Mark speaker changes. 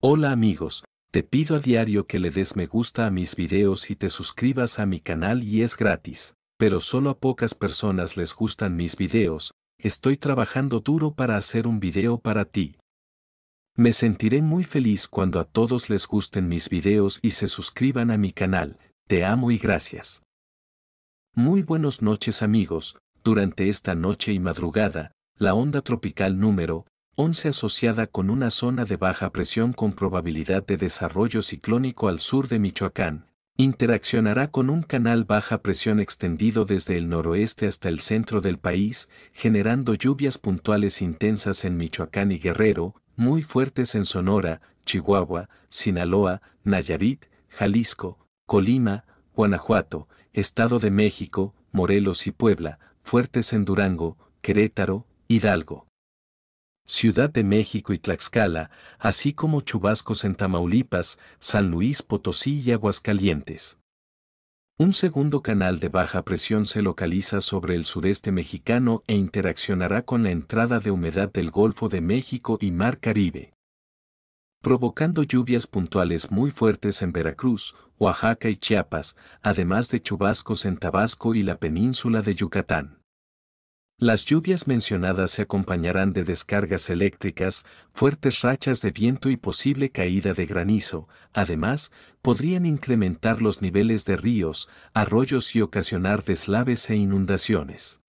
Speaker 1: Hola amigos, te pido a diario que le des me gusta a mis videos y te suscribas a mi canal y es gratis, pero solo a pocas personas les gustan mis videos, estoy trabajando duro para hacer un video para ti. Me sentiré muy feliz cuando a todos les gusten mis videos y se suscriban a mi canal, te amo y gracias. Muy buenas noches amigos, durante esta noche y madrugada, la onda tropical número 11 asociada con una zona de baja presión con probabilidad de desarrollo ciclónico al sur de Michoacán, interaccionará con un canal baja presión extendido desde el noroeste hasta el centro del país, generando lluvias puntuales intensas en Michoacán y Guerrero, muy fuertes en Sonora, Chihuahua, Sinaloa, Nayarit, Jalisco, Colima, Guanajuato, Estado de México, Morelos y Puebla, fuertes en Durango, Querétaro, Hidalgo. Ciudad de México y Tlaxcala, así como chubascos en Tamaulipas, San Luis Potosí y Aguascalientes. Un segundo canal de baja presión se localiza sobre el sureste mexicano e interaccionará con la entrada de humedad del Golfo de México y Mar Caribe, provocando lluvias puntuales muy fuertes en Veracruz, Oaxaca y Chiapas, además de chubascos en Tabasco y la península de Yucatán. Las lluvias mencionadas se acompañarán de descargas eléctricas, fuertes rachas de viento y posible caída de granizo. Además, podrían incrementar los niveles de ríos, arroyos y ocasionar deslaves e inundaciones.